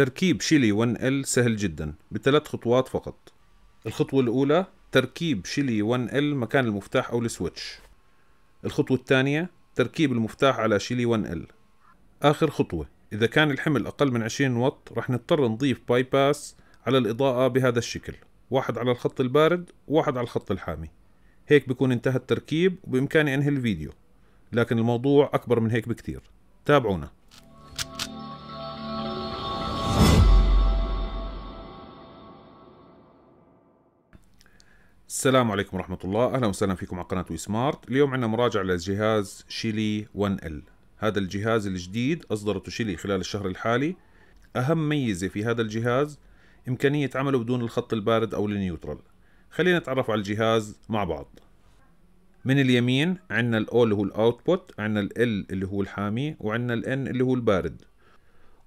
تركيب شيلي 1L سهل جدا بثلاث خطوات فقط الخطوة الأولى تركيب شيلي 1L مكان المفتاح أو السويتش الخطوة الثانية تركيب المفتاح على شيلي 1L آخر خطوة إذا كان الحمل أقل من 20 وات رح نضطر نضيف باي باس على الإضاءة بهذا الشكل واحد على الخط البارد وواحد على الخط الحامي هيك بكون انتهى التركيب وبإمكاني أنهي الفيديو لكن الموضوع أكبر من هيك بكتير تابعونا السلام عليكم ورحمة الله أهلا وسهلا فيكم على قناة وي سمارت اليوم عندنا مراجعة لجهاز شيلي 1L هذا الجهاز الجديد أصدرته شيلي خلال الشهر الحالي أهم ميزة في هذا الجهاز إمكانية عمله بدون الخط البارد أو النيوترال خلينا نتعرف على الجهاز مع بعض من اليمين عندنا O اللي هو الأوتبوت عندنا L اللي هو الحامي وعندنا N اللي هو البارد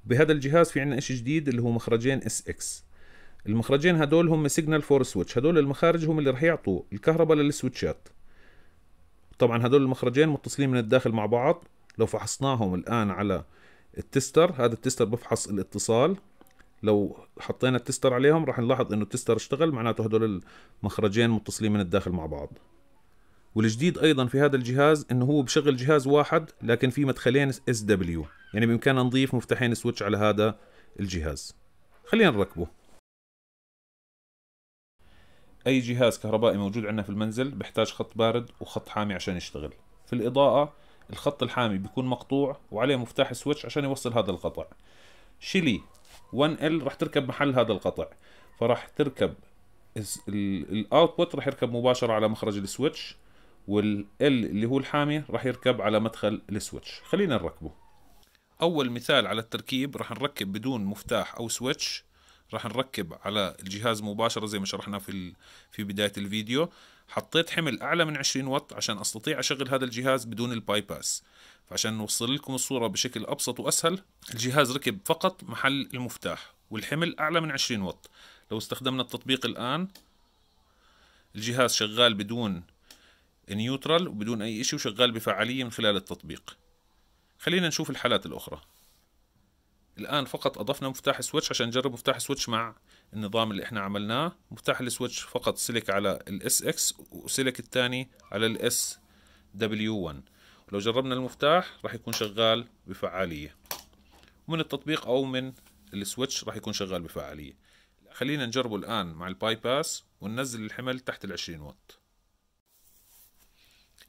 بهذا الجهاز في عندنا إشي جديد اللي هو مخرجين SX المخرجين هدول هم سيجنال فور سويتش هدول المخارج هم اللي رح يعطوا الكهرباء للسويتشات طبعا هدول المخرجين متصلين من الداخل مع بعض لو فحصناهم الان على التستر هذا التستر بفحص الاتصال لو حطينا التستر عليهم راح نلاحظ انه التستر اشتغل معناته هدول المخرجين متصلين من الداخل مع بعض والجديد ايضا في هذا الجهاز انه هو بشغل جهاز واحد لكن في مدخلين اس دبليو يعني بامكاننا نضيف مفتاحين سويتش على هذا الجهاز خلينا نركبه اي جهاز كهربائي موجود عندنا في المنزل بحتاج خط بارد وخط حامي عشان يشتغل في الاضاءه الخط الحامي بيكون مقطوع وعليه مفتاح سويتش عشان يوصل هذا القطع شيلي 1L راح تركب محل هذا القطع فراح تركب الاوتبوت راح يركب مباشره على مخرج السويتش وال L اللي هو الحامي راح يركب على مدخل السويتش خلينا نركبه اول مثال على التركيب راح نركب بدون مفتاح او سويتش راح نركب على الجهاز مباشره زي ما شرحنا في في بدايه الفيديو حطيت حمل اعلى من 20 واط عشان استطيع اشغل هذا الجهاز بدون الباي باس فعشان نوصل لكم الصوره بشكل ابسط واسهل الجهاز ركب فقط محل المفتاح والحمل اعلى من 20 واط لو استخدمنا التطبيق الان الجهاز شغال بدون نيوترال وبدون اي شيء وشغال بفعاليه من خلال التطبيق خلينا نشوف الحالات الاخرى الان فقط اضفنا مفتاح سويتش عشان نجرب مفتاح سويتش مع النظام اللي احنا عملناه مفتاح السويتش فقط سلك على الاس اكس وسلك الثاني على الاس دبليو 1 لو جربنا المفتاح راح يكون شغال بفعاليه من التطبيق او من السويتش راح يكون شغال بفعاليه خلينا نجربه الان مع الباي باس وننزل الحمل تحت ال 20 واط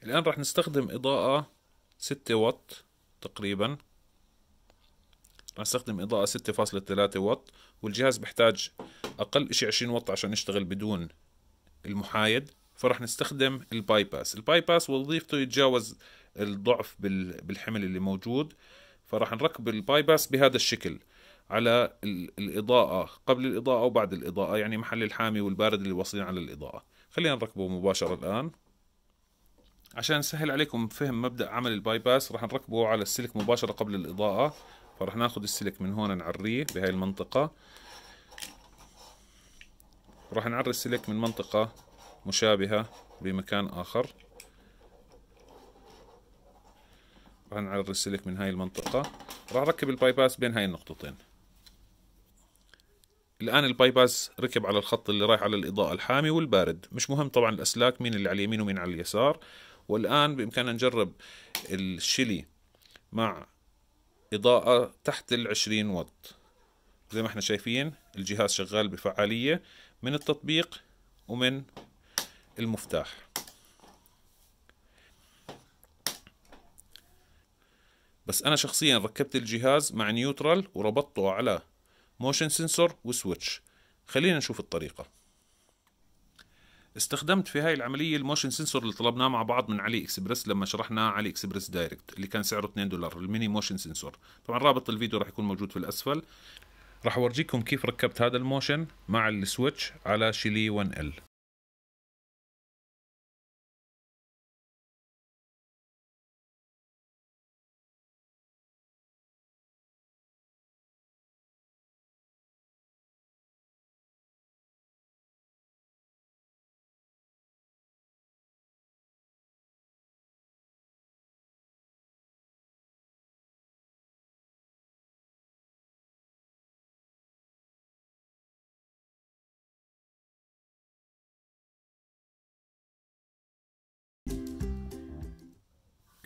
الان راح نستخدم اضاءه 6 واط تقريبا استخدم إضاءة 6.3 واط والجهاز بحتاج أقل شيء 20 واط عشان يشتغل بدون المحايد فرح نستخدم الباي باس الباي باس وظيفته يتجاوز الضعف بالحمل اللي موجود فراح نركب الباي باس بهذا الشكل على الإضاءة قبل الإضاءة وبعد الإضاءة يعني محل الحامي والبارد اللي واصلين على الإضاءة خلينا نركبه مباشرة الآن عشان نسهل عليكم فهم مبدأ عمل الباي باس راح نركبه على السلك مباشرة قبل الإضاءة فراح ناخذ السلك من هون نعريه بهاي المنطقة وراح نعري السلك من منطقة مشابهة بمكان آخر راح نعري السلك من هاي المنطقة راح أركب الباي باس بين هاي النقطتين الآن الباي باس ركب على الخط اللي رايح على الإضاءة الحامي والبارد مش مهم طبعا الأسلاك مين اللي على اليمين ومين على اليسار والآن بإمكاننا نجرب الشلي مع إضاءة تحت العشرين وات زي ما احنا شايفين الجهاز شغال بفعالية من التطبيق ومن المفتاح بس أنا شخصيا ركبت الجهاز مع نيوترال وربطته على موشن سنسور وسويتش خلينا نشوف الطريقة استخدمت في هاي العملية الموشن سنسور اللي طلبناه مع بعض من علي اكسبرس لما شرحناه علي اكسبرس دايركت اللي كان سعره 2 دولار الميني موشن سنسور طبعا رابط الفيديو راح يكون موجود في الاسفل راح اورجيكم كيف ركبت هذا الموشن مع السويتش على شيلي 1 ال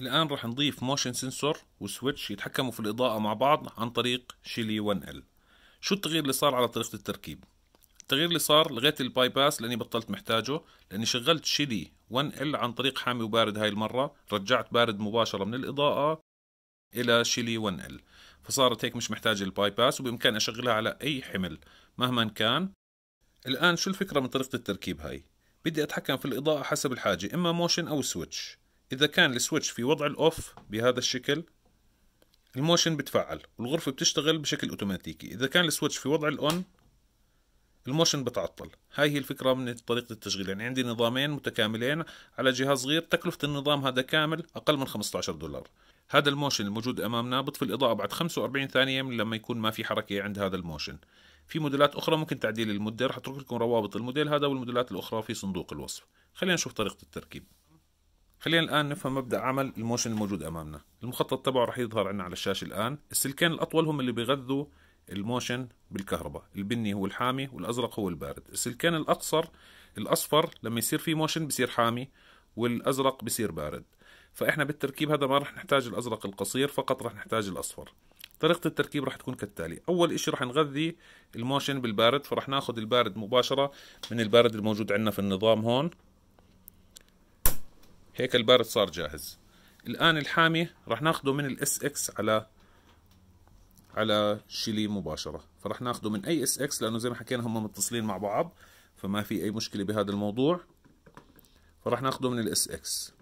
الآن راح نضيف موشن سنسور وسويتش يتحكموا في الإضاءة مع بعض عن طريق شيلي 1L شو التغيير اللي صار على طريقة التركيب التغيير اللي صار لغيت الباي باس لاني بطلت محتاجه لاني شغلت شيلي 1L عن طريق حامي وبارد هاي المرة رجعت بارد مباشرة من الإضاءة إلى شيلي 1L فصارت هيك مش محتاجة الباي باس وبإمكاني أشغلها على أي حمل مهما كان الآن شو الفكرة من طريقة التركيب هاي بدي أتحكم في الإضاءة حسب الحاجة إما موشن أو سويتش إذا كان السويتش في وضع الأوف بهذا الشكل الموشن بتفعل والغرفة بتشتغل بشكل أوتوماتيكي إذا كان السويتش في وضع الأون الموشن بتعطل هاي هي الفكرة من طريقة التشغيل يعني عندي نظامين متكاملين على جهاز صغير تكلفة النظام هذا كامل أقل من 15 دولار هذا الموشن الموجود أمامنا بطفي الإضاءة بعد 45 ثانية من لما يكون ما في حركة عند هذا الموشن في موديلات أخرى ممكن تعديل المدة رح أترك لكم روابط الموديل هذا والموديلات الأخرى في صندوق الوصف خلينا نشوف طريقة التركيب خلينا الآن نفهم مبدأ نعم. عمل الموشن الموجود أمامنا المخطط تبعه رح يظهر عنا على الشاشة الآن السلكين الأطول هم اللي بيغذوا الموشن بالكهرباء البني هو الحامي والأزرق هو البارد السلكين الأقصر الأصفر لما يصير في موشن بصير حامي والأزرق بصير بارد فإحنا بالتركيب هذا ما رح نحتاج الأزرق القصير فقط رح نحتاج الأصفر طريقة التركيب رح تكون كالتالي أول إشي رح نغذي الموشن بالبارد فرح ناخد البارد مباشرة من البارد الموجود عندنا في النظام هون هيك البارد صار جاهز الآن الحامي راح ناخده من الاس اكس على على شيلي مباشرة فراح ناخده من اي اس اكس لأنه زي ما حكينا هم متصلين مع بعض فما في أي مشكلة بهذا الموضوع فراح ناخده من الاس اكس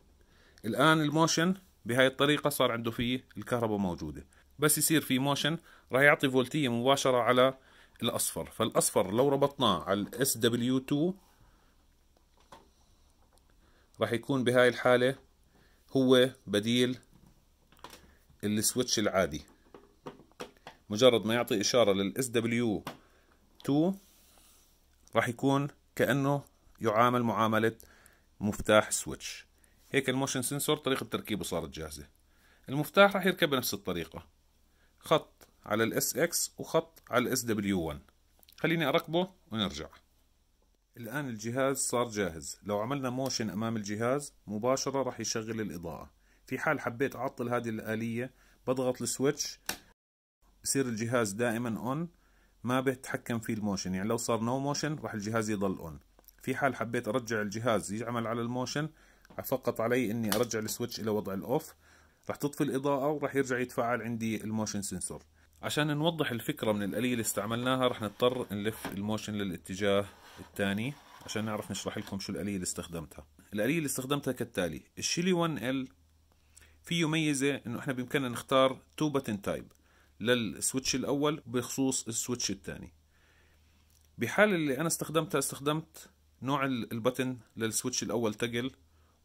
الآن الموشن بهاي الطريقة صار عنده فيه الكهرباء موجودة بس يصير في موشن راح يعطي فولتية مباشرة على الأصفر فالأصفر لو ربطناه على الاس دبليو 2 راح يكون بهاي الحالة هو بديل السويتش العادي مجرد ما يعطي إشارة للاس دبليو 2 راح يكون كأنه يعامل معاملة مفتاح سويتش هيك الموشن سنسور طريقة تركيبه صارت جاهزة المفتاح راح يركب بنفس الطريقة خط على الاس اكس وخط على الاس دبليو 1 خليني اركبه ونرجع الآن الجهاز صار جاهز لو عملنا موشن أمام الجهاز مباشرة راح يشغل الإضاءة في حال حبيت أعطل هذه الآلية بضغط السويتش بصير الجهاز دائما اون ما بيتحكم فيه الموشن يعني لو صار نو موشن راح الجهاز يضل اون في حال حبيت ارجع الجهاز يعمل على الموشن فقط علي اني ارجع السويتش الى وضع الاوف راح تطفي الاضاءه وراح يرجع يتفعل عندي الموشن سنسور عشان نوضح الفكره من الاليه اللي استعملناها راح نضطر نلف الموشن للاتجاه الثاني عشان نعرف نشرح لكم شو الآلية اللي استخدمتها الآلية اللي استخدمتها كالتالي الشيلي 1L فيه ميزة انه احنا بامكاننا نختار تو بتن تايب للسويتش الاول بخصوص السويتش الثاني بحال اللي انا استخدمتها استخدمت نوع البتن للسويتش الاول تقل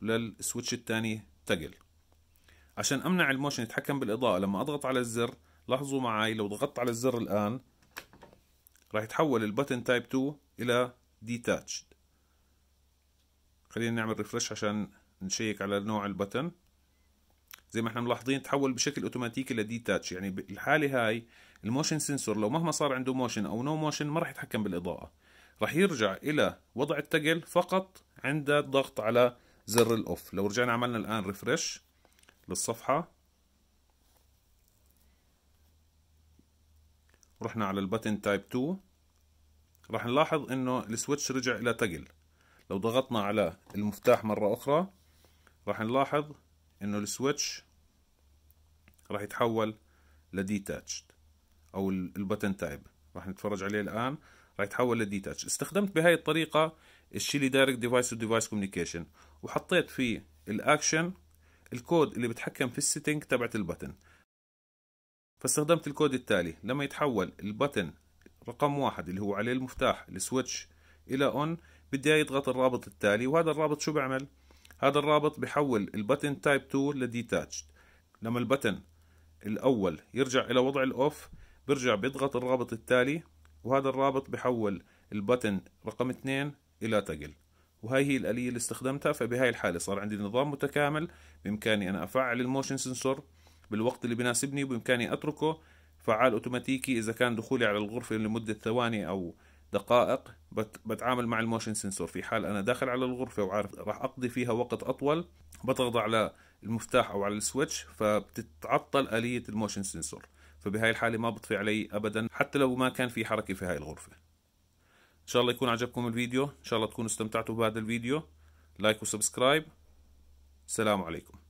وللسويتش الثاني تقل عشان امنع الموشن يتحكم بالاضاءة لما اضغط على الزر لاحظوا معي لو ضغطت على الزر الان راح يتحول البتن تايب 2 الى detached خلينا نعمل ريفرش عشان نشيك على نوع البتن زي ما احنا ملاحظين تحول بشكل اوتوماتيكي لديتاتش يعني بالحاله هاي الموشن سنسور لو مهما صار عنده موشن او نو موشن ما راح يتحكم بالاضاءه راح يرجع الى وضع التقل فقط عند الضغط على زر الاوف لو رجعنا عملنا الان ريفرش للصفحه رحنا على البتن تايب 2 راح نلاحظ انه السويتش رجع الى تقل لو ضغطنا على المفتاح مرة اخرى راح نلاحظ انه السويتش راح يتحول لديتاتشد او البتن تايب راح نتفرج عليه الان راح يتحول لديتاتش استخدمت بهاي الطريقة الشيلي دايركت ديفايس ديفايس كوميونيكيشن وحطيت في الاكشن الكود اللي بتحكم في السيتنج تبعت البتن فاستخدمت الكود التالي لما يتحول البتن رقم واحد اللي هو عليه المفتاح السويتش الى اون بدي اياه يضغط الرابط التالي وهذا الرابط شو بيعمل هذا الرابط بحول البتن تايب 2 لديتاتشد لما البتن الاول يرجع الى وضع الاوف برجع بيضغط الرابط التالي وهذا الرابط بحول البتن رقم 2 الى تقل وهي هي الآلية اللي استخدمتها فبهاي الحالة صار عندي نظام متكامل بإمكاني أنا أفعل الموشن سنسور بالوقت اللي بناسبني وبإمكاني أتركه فعال اوتوماتيكي اذا كان دخولي على الغرفه لمده ثواني او دقائق بتعامل مع الموشن سنسور في حال انا داخل على الغرفه وعارف راح اقضي فيها وقت اطول بضغط على المفتاح او على السويتش فبتتعطل اليه الموشن سنسور فبهاي الحاله ما بطفي علي ابدا حتى لو ما كان في حركه في هاي الغرفه ان شاء الله يكون عجبكم الفيديو ان شاء الله تكونوا استمتعتوا بهذا الفيديو لايك وسبسكرايب السلام عليكم